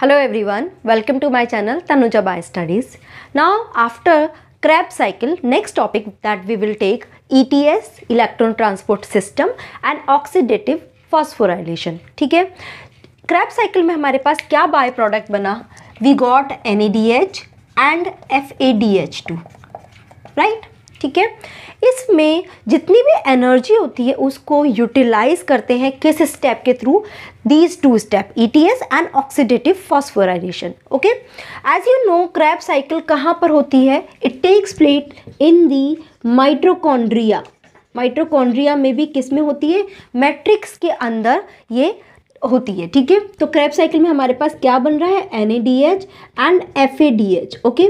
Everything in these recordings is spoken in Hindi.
Hello everyone welcome to my channel Tanuja by studies now after Krebs cycle next topic that we will take ETS electron transport system and oxidative phosphorylation ठीक है क्रैप साइकिल में हमारे पास क्या बाय प्रोडक्ट बना we got N and F right ठीक है इसमें जितनी भी एनर्जी होती है उसको यूटिलाइज करते हैं किस स्टेप के through these two step ETS and oxidative phosphorylation okay as you know Krebs cycle कहाँ पर होती है it takes place in the mitochondria mitochondria में भी किस में होती है मैट्रिक्स के अंदर ये होती है ठीक है तो क्रैप साइकिल में हमारे पास क्या बन रहा है एन एंड एफ ओके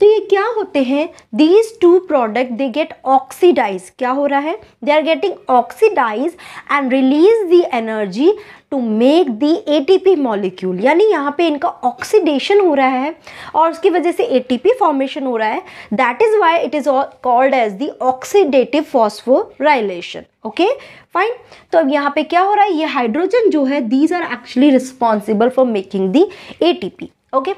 तो ये क्या होते हैं these two product they get oxidise क्या हो रहा है they are getting oxidise and release the energy to make the ATP molecule यानी यहाँ पे इनका ऑक्सीडेशन हो रहा है और उसकी वजह से एटीपी फॉर्मेशन हो रहा है that is why it is called as the oxidative phosphorylation okay fine तो अब यहाँ पे क्या हो रहा है ये हाइड्रोजन जो है these are actually responsible for making the ATP okay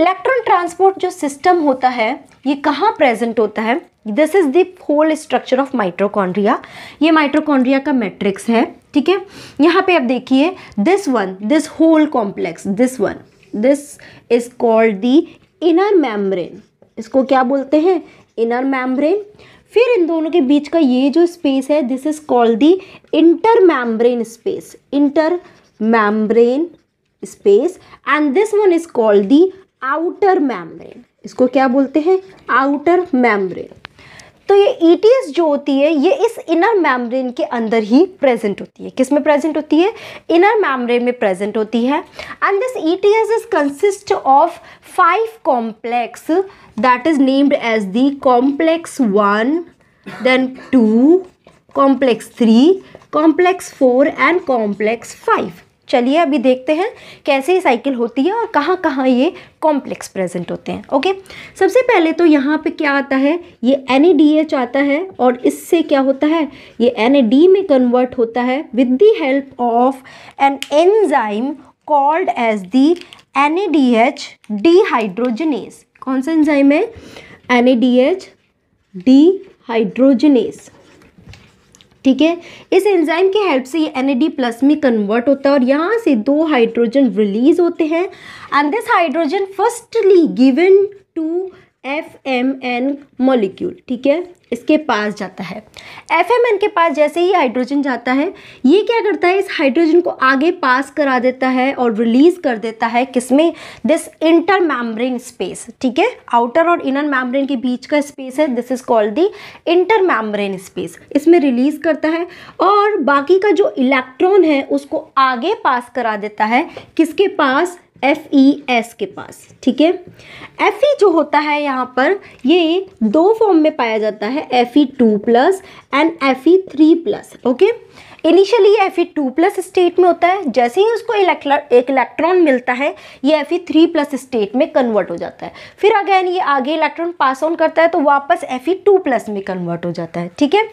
electron transport जो सिस्टम होता है ये कहाँ प्रेजेंट होता है this is the whole structure of mitochondria ये माइट्रोकॉन्ड्रिया का मैट्रिक्स है ठीक है यहाँ पे आप देखिए this one this whole complex this one this is called the inner membrane इसको क्या बोलते हैं इनर मैम्ब्रेन फिर इन दोनों के बीच का ये जो स्पेस है this is called the intermembrane space intermembrane space and this one is called the outer membrane इसको क्या बोलते हैं आउटर membrane तो ये ई e जो होती है ये इस इनर मैम्ब्रेन के अंदर ही प्रेजेंट होती है किस में प्रेजेंट होती है इनर मैम्ब्रेन में प्रेजेंट होती है and this S is consist of five complex that is named as the complex one then two complex three complex four and complex five चलिए अभी देखते हैं कैसे ये साइकिल होती है और कहाँ कहाँ ये कॉम्प्लेक्स प्रेजेंट होते हैं ओके सबसे पहले तो यहाँ पे क्या आता है ये एन e आता है और इससे क्या होता है ये एन e में कन्वर्ट होता है with the help of an enzyme called as the N A D H dehydrogenase कौन सा एंजाइम है N A D H D ठीक है इस एंजाइम के हेल्प से ये एन प्लस में कन्वर्ट होता है और यहाँ से दो हाइड्रोजन रिलीज होते हैं and this hydrogen firstly given to F M N molecule ठीक है इसके पास जाता है एफ एम एन के पास जैसे ही हाइड्रोजन जाता है ये क्या करता है इस हाइड्रोजन को आगे पास करा देता है और रिलीज कर देता है किसमें दिस इंटर मैम्ब्रेन स्पेस ठीक है आउटर और इनर मैमब्रेन के बीच का स्पेस है this is called the intermembrane space इसमें रिलीज करता है और बाकी का जो इलेक्ट्रॉन है उसको आगे पास करा देता है किसके पास एफ ई एस के पास ठीक है एफ ई e जो होता है यहाँ पर ये दो फॉर्म में पाया जाता है F E two plus and F E three plus okay initially F E two plus state में होता है जैसे ही उसको एक इलेक्ट्रॉन मिलता है ये F E three plus state में कन्वर्ट हो जाता है फिर अगेन ये आगे इलेक्ट्रॉन पास ऑन करता है तो वापस एफ ई टू प्लस में कन्वर्ट हो जाता है ठीक है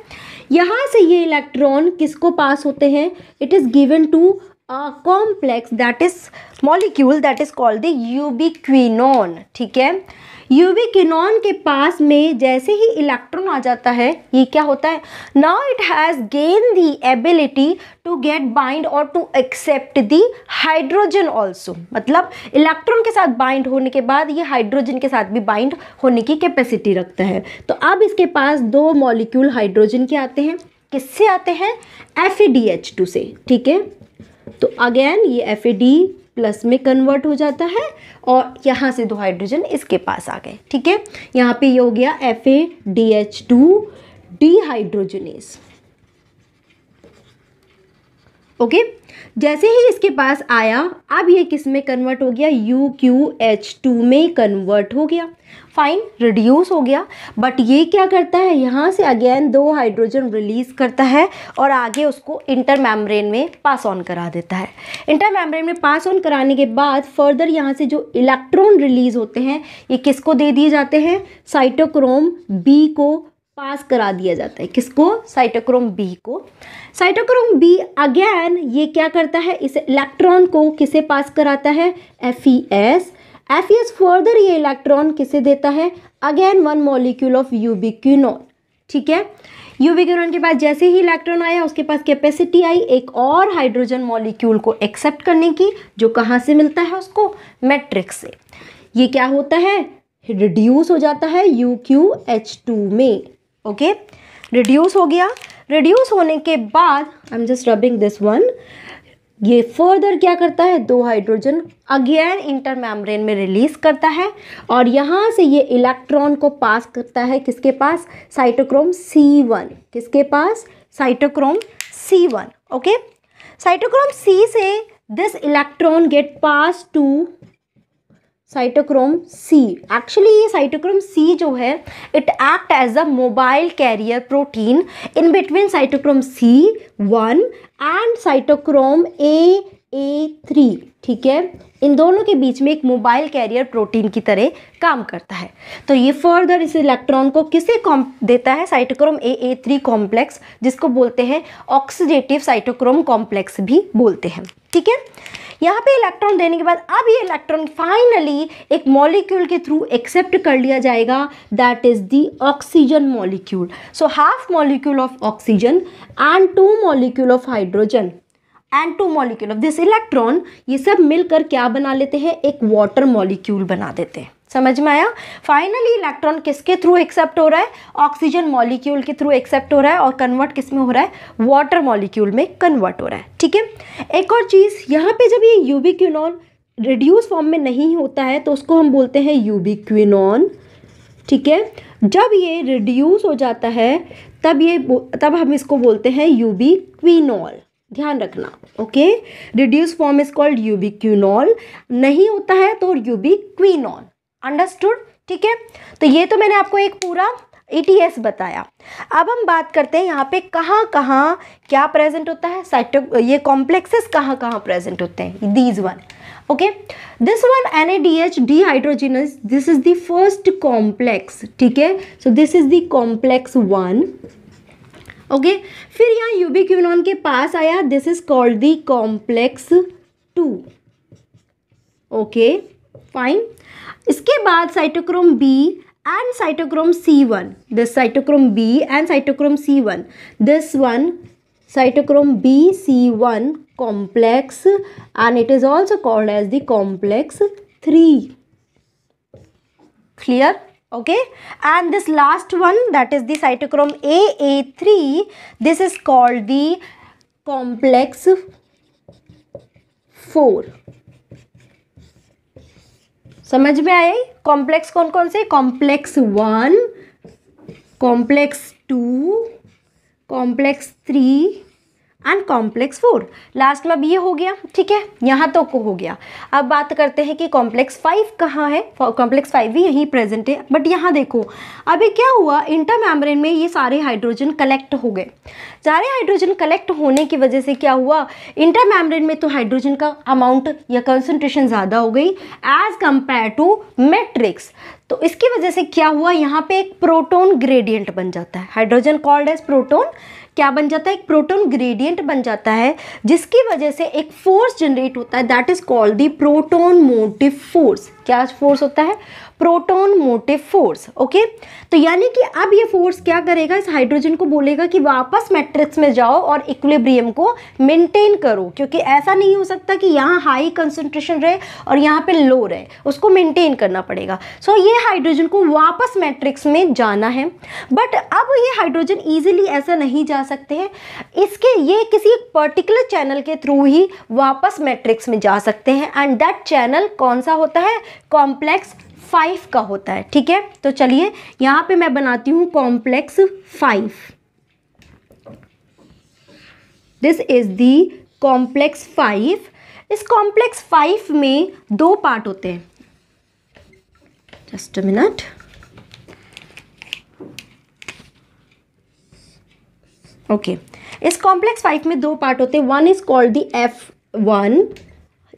यहाँ से ये इलेक्ट्रॉन किसको पास होते हैं it is given to complex that is molecule that is called the the ठीक है यूबिक्विनॉन के पास में जैसे ही इलेक्ट्रॉन आ जाता है ये क्या होता है now it has gain the ability to get bind और to accept the hydrogen also मतलब इलेक्ट्रॉन के साथ बाइंड होने के बाद ये हाइड्रोजन के साथ भी बाइंड होने की कैपेसिटी रखता है तो अब इसके पास दो मॉलिक्यूल हाइड्रोजन के आते हैं किससे आते हैं एफ e से ठीक है तो अगेन ये एफ प्लस में कन्वर्ट हो जाता है और यहाँ से दो हाइड्रोजन इसके पास आ गए ठीक है यहाँ पे ये यह हो गया F A D H two dehydrogenase okay जैसे ही इसके पास आया अब ये किस में कन्वर्ट हो गया यू क्यू एच टू में कन्वर्ट हो गया फाइन रिड्यूस हो गया बट ये क्या करता है यहाँ से अगेन दो हाइड्रोजन रिलीज़ करता है और आगे उसको इंटर मैम्ब्रेन में पास ऑन करा देता है इंटर मैम्ब्रेन में पास ऑन कराने के बाद फर्दर यहाँ से जो इलेक्ट्रॉन रिलीज़ होते हैं ये किसको दे दिए जाते हैं साइटोक्रोम बी को पास करा दिया जाता है किसको साइटोक्रोम बी को साइटोक्रोम बी अगेन ये क्या करता है इस इलेक्ट्रॉन को किसे पास कराता है F E S F further e ये इलेक्ट्रॉन किसे देता है again one molecule of ubiquinone ठीक है यूबिक्यूनॉन के पास जैसे ही इलेक्ट्रॉन आया उसके पास कैपेसिटी आई एक और हाइड्रोजन मॉलिक्यूल को एक्सेप्ट करने की जो कहाँ से मिलता है उसको मैट्रिक्स से ये क्या होता है रिड्यूस हो जाता है यू क्यू एच टू में ओके रिड्यूस हो गया रिड्यूस होने के बाद I am just rubbing this one ये फर्दर क्या करता है दो हाइड्रोजन अगेन इंटर मैमब्रेन में रिलीज करता है और यहाँ से ये इलेक्ट्रॉन को पास करता है किसके पास साइटोक्रोम C1 किसके पास cytochrome C1 okay cytochrome C से this electron get pass to cytochrome C actually ये साइटोक्रोम सी जो है it act as a mobile carrier protein in between cytochrome C one and cytochrome A A three ठीक है इन दोनों के बीच में एक मोबाइल कैरियर प्रोटीन की तरह काम करता है तो ये फर्दर इस इलेक्ट्रॉन को किसे कॉम देता है cytochrome A A three complex जिसको बोलते हैं ऑक्सीडेटिव साइटोक्रोम कॉम्प्लेक्स भी बोलते हैं ठीक है यहाँ पे इलेक्ट्रॉन देने के बाद अब ये इलेक्ट्रॉन फाइनली एक मॉलिक्यूल के थ्रू एक्सेप्ट कर लिया जाएगा that is the oxygen molecule so half molecule of oxygen and two molecule of hydrogen and two molecule of this electron ये सब मिलकर क्या बना लेते हैं एक वाटर मॉलिक्यूल बना देते हैं समझ में आया फाइनली इलेक्ट्रॉन किसके थ्रू एक्सेप्ट हो रहा है ऑक्सीजन मॉलिक्यूल के थ्रू एक्सेप्ट हो रहा है और कन्वर्ट किस में हो रहा है वाटर मॉलिक्यूल में कन्वर्ट हो रहा है ठीक है एक और चीज़ यहाँ पे जब ये क्यूनॉन रिड्यूस फॉर्म में नहीं होता है तो उसको हम बोलते हैं यूबिक्विनॉन ठीक है जब ये रिड्यूस हो जाता है तब ये तब हम इसको बोलते हैं क्विनॉल ध्यान रखना okay reduce form is called ubiquinol नहीं होता है तो यूबिक्विनॉल अंडरस्टूड ठीक है तो ये तो मैंने आपको एक पूरा ईटीएस e बताया अब हम बात करते हैं यहाँ पे कहाँ कहाँ क्या प्रेजेंट होता है साइटो ये कॉम्प्लेक्सेस कहाँ कहाँ प्रेजेंट होते हैं these one okay this one N A D H D this is the first complex ठीक है so this is the complex one okay फिर यहाँ क्यूनॉन के पास आया this is called the complex two okay fine इसके बाद cytochrome B and cytochrome C1. This cytochrome B and cytochrome C1. This one cytochrome BC1 complex and it is also called as the complex 3. Clear? Okay. And this last one that is the cytochrome AA3. This is called the complex 4. समझ में आए कॉम्प्लेक्स कौन कौन से complex one complex two complex three and complex four last में अब ये हो गया ठीक है यहाँ तक तो को हो गया अब बात करते हैं कि कॉम्प्लेक्स फाइव कहाँ है कॉम्प्लेक्स फाइव भी यहीं प्रेजेंट है बट यहाँ देखो अभी क्या हुआ इंटर मेम्ब्रेन में ये सारे हाइड्रोजन कलेक्ट हो गए सारे हाइड्रोजन कलेक्ट होने की वजह से क्या हुआ इंटर मेम्ब्रेन में तो हाइड्रोजन का अमाउंट या कंसनट्रेशन ज़्यादा हो गई एज कम्पेयर टू मेट्रिक्स तो इसकी वजह से क्या हुआ यहाँ पे एक प्रोटोन ग्रेडियंट बन जाता है हाइड्रोजन कॉल्ड एज प्रोटोन क्या बन जाता है एक प्रोटोन ग्रेडियंट बन जाता है जिसकी वजह से एक फोर्स जनरेट होता है that is called the proton motive force क्या फोर्स होता है प्रोटोन मोटिव फोर्स ओके तो यानी कि अब ये फोर्स क्या करेगा इस हाइड्रोजन को बोलेगा कि वापस मैट्रिक्स में जाओ और इक्विलिब्रियम को मेंटेन करो क्योंकि ऐसा नहीं हो सकता कि यहाँ हाई कंसंट्रेशन रहे और यहाँ पे लो रहे उसको मेंटेन करना पड़ेगा सो so, ये हाइड्रोजन को वापस मैट्रिक्स में जाना है बट अब ये हाइड्रोजन ईजिली ऐसा नहीं जा सकते हैं इसके ये किसी एक पर्टिकुलर चैनल के थ्रू ही वापस मैट्रिक्स में जा सकते हैं एंड दैट चैनल कौन सा होता है कॉम्प्लेक्स फाइव का होता है ठीक है तो चलिए यहाँ पे मैं बनाती हूँ complex five this is the complex five इस कॉम्प्लेक्स फाइव में दो पार्ट होते हैं जस्ट मिनट ओके इस कॉम्प्लेक्स फाइव में दो पार्ट होते हैं one is called the F one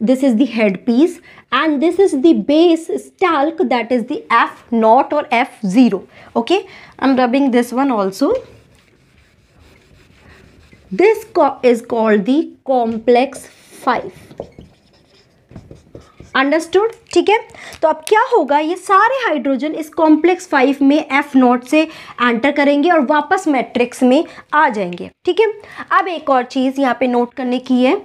this is the head piece and this is the base stalk that is the F naught or F0 okay I'm rubbing this one also this is called the complex 5 understood ठीक है तो अब क्या होगा ये सारे हाइड्रोजन इस कॉम्प्लेक्स फाइव में एफ नॉट से एंटर करेंगे और वापस मैट्रिक्स में आ जाएंगे ठीक है अब एक और चीज़ यहाँ पे नोट करने की है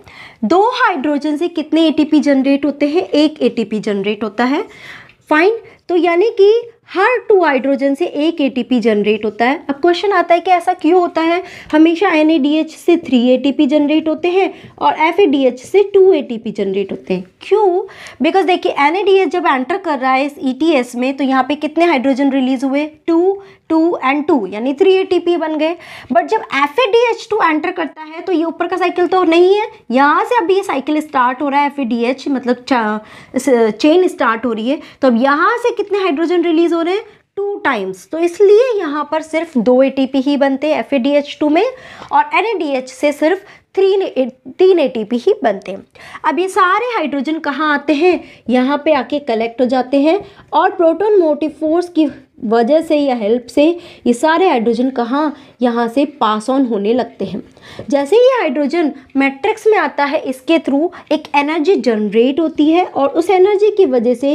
दो हाइड्रोजन से कितने एटीपी जनरेट होते हैं एक एटीपी जनरेट होता है फाइन तो यानी कि हर टू हाइड्रोजन से एक एटीपी जनरेट होता है अब क्वेश्चन आता है कि ऐसा क्यों होता है हमेशा एनएडीएच से थ्री एटीपी जनरेट होते हैं और एफएडीएच से टू एटीपी जनरेट होते हैं क्यों बिकॉज देखिए एनएडीएच जब एंटर कर रहा है इस ईटीएस e में तो यहाँ पे कितने हाइड्रोजन रिलीज हुए टू टू एंड टू यानी थ्री ए बन गए बट जब F A D H two enter करता है तो ये ऊपर का साइकिल तो नहीं है यहाँ से अब ये साइकिल स्टार्ट हो रहा है एफ ए डी एच मतलब चेन स्टार्ट हो रही है तो अब यहाँ से कितने हाइड्रोजन रिलीज हो रहे हैं टू टाइम्स तो इसलिए यहाँ पर सिर्फ दो ए ही बनते हैं F A D H two में और एन ए डी एच से सिर्फ थ्री तीन एटीपी ही बनते हैं अब ये सारे हाइड्रोजन कहाँ आते हैं यहाँ पे आके कलेक्ट हो जाते हैं और प्रोटोन मोटिव फोर्स की वजह से या हेल्प से ये सारे हाइड्रोजन कहाँ यहाँ से पास ऑन होने लगते हैं जैसे ही हाइड्रोजन मैट्रिक्स में आता है इसके थ्रू एक एनर्जी जनरेट होती है और उस एनर्जी की वजह से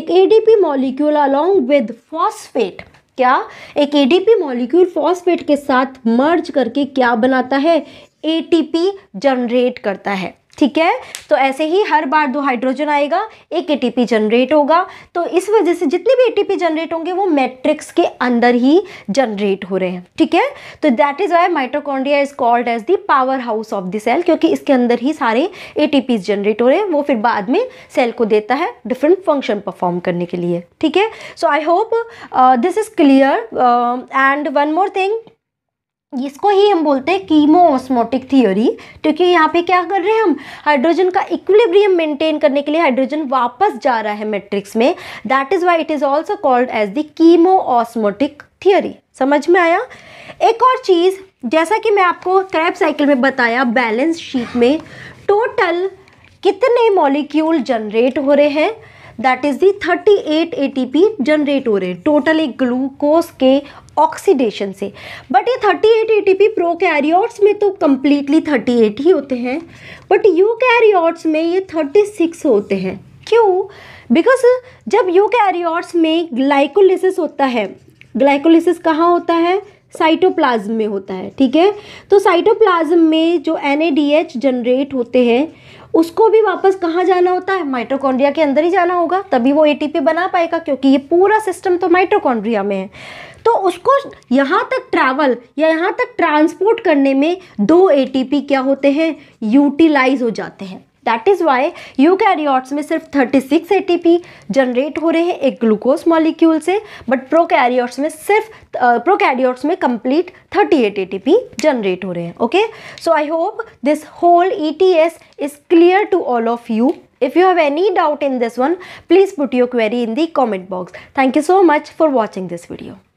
एक P molecule along with phosphate क्या एक एडीपी मॉलिक्यूल फॉस्फेट के साथ मर्ज करके क्या बनाता है एटीपी जनरेट करता है ठीक है तो ऐसे ही हर बार दो हाइड्रोजन आएगा एक एटीपी जनरेट होगा तो इस वजह से जितने भी एटीपी जनरेट होंगे वो मैट्रिक्स के अंदर ही जनरेट हो रहे हैं ठीक है तो that is why mitochondria is called as the power house of the cell क्योंकि इसके अंदर ही सारे ए जनरेट हो रहे हैं वो फिर बाद में सेल को देता है डिफरेंट फंक्शन परफॉर्म करने के लिए ठीक है so I hope this is clear and one more thing इसको ही हम बोलते हैं कीमो ऑस्मोटिक थियोरी क्योंकि यहाँ पे क्या कर रहे हैं हम हाइड्रोजन का इक्विलिब्रियम मेंटेन करने के लिए हाइड्रोजन वापस जा रहा है मैट्रिक्स में that is why it is also called as the chemiosmotic theory समझ में आया एक और चीज़ जैसा कि मैं आपको क्रैप साइकिल में बताया बैलेंस शीट में टोटल कितने मॉलिक्यूल जनरेट हो रहे हैं that is the thirty eight A T P generate हो रहे हैं टोटल एक ग्लूकोज के ऑक्सीडेशन से बट ये thirty eight A T P pro prokaryotes में तो कम्प्लीटली थर्टी एट ही होते हैं बट यू कैरियोर्ट्स में ये थर्टी सिक्स होते हैं क्यों बिकॉज जब यू कैरियोर्ट्स में ग्लाइकोलिसिस होता है ग्लाइकोलिसिस कहाँ होता है साइटोप्लाज्म में होता है ठीक है तो साइटोप्लाज्म में जो एन जनरेट होते हैं उसको भी वापस कहाँ जाना होता है माइट्रोकॉन्ड्रिया के अंदर ही जाना होगा तभी वो एटीपी बना पाएगा क्योंकि ये पूरा सिस्टम तो माइट्रोकॉन्ड्रिया में है तो उसको यहाँ तक ट्रैवल या यहाँ तक ट्रांसपोर्ट करने में दो एटीपी क्या होते हैं यूटिलाइज हो जाते हैं that is why eu eukaryotes में सिर्फ 36 पी जनरेट हो रहे हैं एक ग्लूकोज मॉलिक्यूल से बट प्रोकैरियोट्स में सिर्फ प्रो प्रोकैरियोट्स में कंप्लीट 38 पी जनरेट हो रहे हैं okay so I hope this whole E T S is clear to all of you if you have any doubt in this one please put your query in the comment box thank you so much for watching this video